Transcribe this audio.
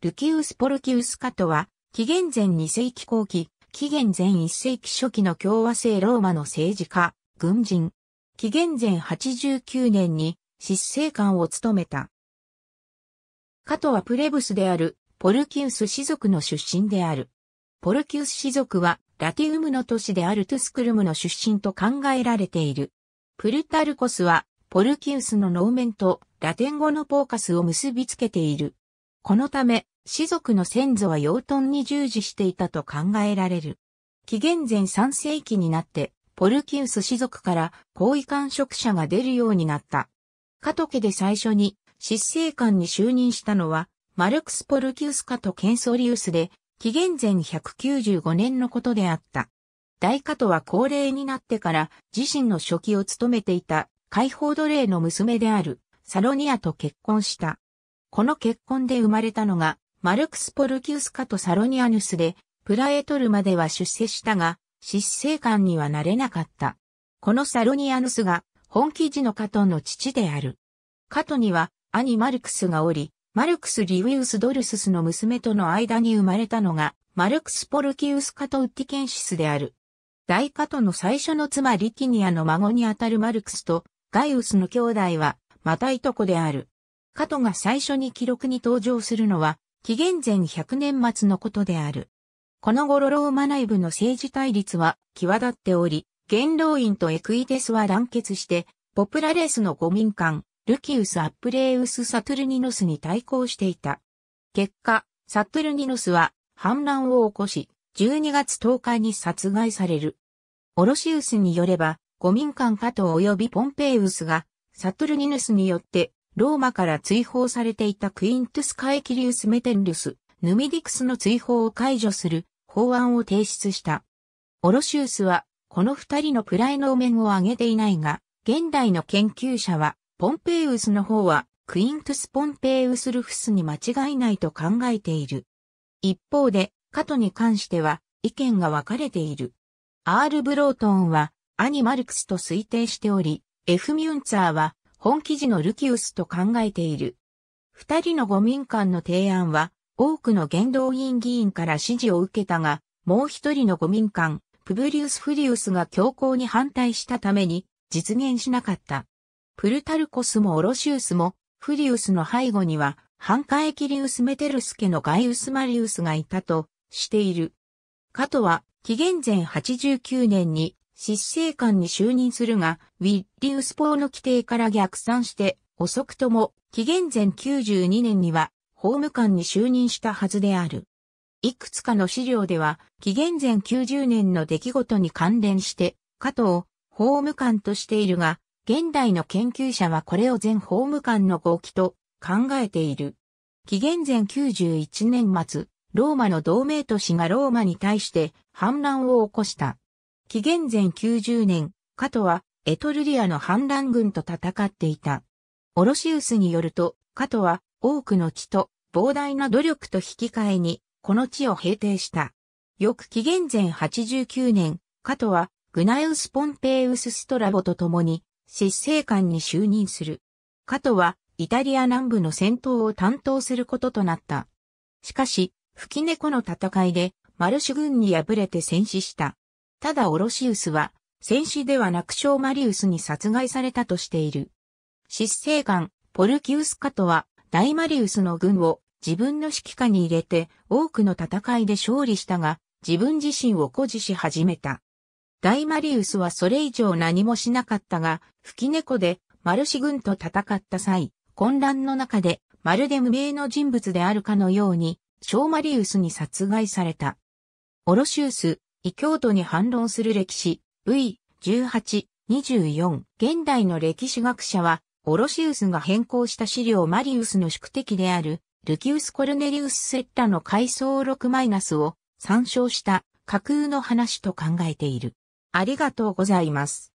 ルキウス・ポルキウス・カトは、紀元前2世紀後期、紀元前1世紀初期の共和制ローマの政治家、軍人。紀元前89年に、執政官を務めた。カトはプレブスである、ポルキウス氏族の出身である。ポルキウス氏族は、ラティウムの都市であるトゥスクルムの出身と考えられている。プルタルコスは、ポルキウスの能面とラテン語のポーカスを結びつけている。このため、氏族の先祖は養豚に従事していたと考えられる。紀元前3世紀になって、ポルキウス氏族から高位官職者が出るようになった。カト家で最初に執政官に就任したのは、マルクス・ポルキウスカとケンソリウスで、紀元前195年のことであった。大カトは高齢になってから自身の初期を務めていた解放奴隷の娘であるサロニアと結婚した。この結婚で生まれたのが、マルクス・ポルキウスカとサロニアヌスで、プラエトルまでは出世したが、執政官にはなれなかった。このサロニアヌスが、本記事のカトの父である。カトには、兄マルクスがおり、マルクス・リウィウス・ドルススの娘との間に生まれたのが、マルクス・ポルキウス・カト・ウッティケンシスである。大カトの最初の妻リキニアの孫にあたるマルクスと、ガイウスの兄弟は、またいとこである。カトが最初に記録に登場するのは、紀元前100年末のことである。この頃ローマ内部の政治対立は際立っており、元老院とエクイテスは団結して、ポプラレースの五民間、ルキウス・アップレウス・サトゥルニノスに対抗していた。結果、サトゥルニノスは反乱を起こし、12月10日に殺害される。オロシウスによれば、五民間加藤及びポンペイウスが、サトゥルニヌスによってローマから追放されていたクイントゥス・カエキリウス・メテンルス、ヌミディクスの追放を解除する法案を提出した。オロシウスは、この二人のプライメ面を挙げていないが、現代の研究者は、ポンペイウスの方は、クイントゥス・ポンペイウス・ルフスに間違いないと考えている。一方で、カトに関しては、意見が分かれている。アール・ブロートンは、アニ・マルクスと推定しており、F・ ミュンツァーは、本記事のルキウスと考えている。二人の五民間の提案は、多くの元動員議員から支持を受けたが、もう一人の五民間、プブリウス・フリウスが強硬に反対したために、実現しなかった。プルタルコスもオロシウスも、フリウスの背後には、カ対キリウス・メテルス家のガイウス・マリウスがいたとしている。カトは、紀元前89年に執政官に就任するが、ウィッリウス法の規定から逆算して、遅くとも、紀元前92年には、法務官に就任したはずである。いくつかの資料では、紀元前90年の出来事に関連して、加藤、法務官としているが、現代の研究者はこれを前法務官の号機と考えている。紀元前91年末、ローマの同盟都市がローマに対して反乱を起こした。紀元前90年、カトはエトルリアの反乱軍と戦っていた。オロシウスによると、カトは多くの地と膨大な努力と引き換えに、この地を平定した。翌紀元前89年、カトはグナウス・ポンペイウス・ストラボと共に、執政官に就任する。カトはイタリア南部の戦闘を担当することとなった。しかし、吹き猫の戦いでマルシュ軍に敗れて戦死した。ただオロシウスは、戦死ではなく小マリウスに殺害されたとしている。失政官、ポルキウスカトは、大マリウスの軍を自分の指揮下に入れて多くの戦いで勝利したが、自分自身を誇示し始めた。大マリウスはそれ以上何もしなかったが、吹き猫でマルシ軍と戦った際、混乱の中で、まるで無名の人物であるかのように、小マリウスに殺害された。オロシウス、異教徒に反論する歴史 V18、24。現代の歴史学者は、オロシウスが変更した資料マリウスの宿敵である、ルキウス・コルネリウス・セッラの階層 6- を参照した架空の話と考えている。ありがとうございます。